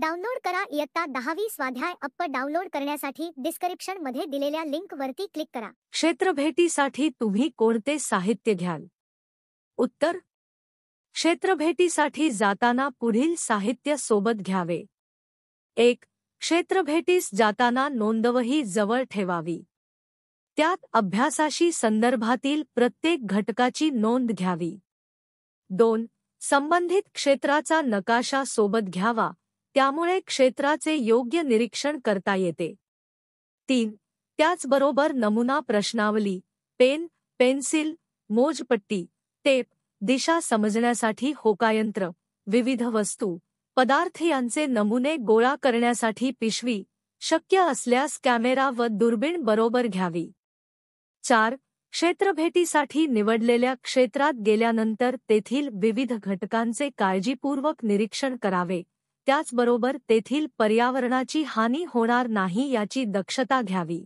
download करा इयत्ता दहावी स्वाध्याय अप्प डाउनलोड करण्यासाठी डिस्क्रिप्शन मध्ये दिलेल्या लिंक वरती क्लिक करा क्षेत्र भेटीसाठी तुम्ही कोणते साहित्य घ्याल उत्तर क्षेत्र भेटीसाठी जाताना पुढील साहित्य सोबत घ्यावे एक भेटीस जाताना नोंदवही जवळ ठेवावी त्यात अभ्यासाशी संदर्भातील प्रत्येक घटकाची नोंद घ्यावी दोन संबंधित क्षेत्राचा नकाशा सोबत घ्यावा त्यामुळे क्षेत्राचे योग्य निरीक्षण करता येते तीन त्याचबरोबर नमुना प्रश्नावली पेन पेन्सिल मोजपट्टी टेप दिशा समजण्यासाठी होकायंत्र विविध वस्तू पदार्थ यांचे नमुने गोळा करण्यासाठी पिशवी शक्य असल्यास कॅमेरा व दुर्बीण बरोबर घ्यावी चार क्षेत्रभेटीसाठी निवडलेल्या क्षेत्रात गेल्यानंतर तेथील विविध घटकांचे काळजीपूर्वक निरीक्षण करावे त्याचबरोबर तेथील पर्यावरणाची हानी होणार नाही याची दक्षता घ्यावी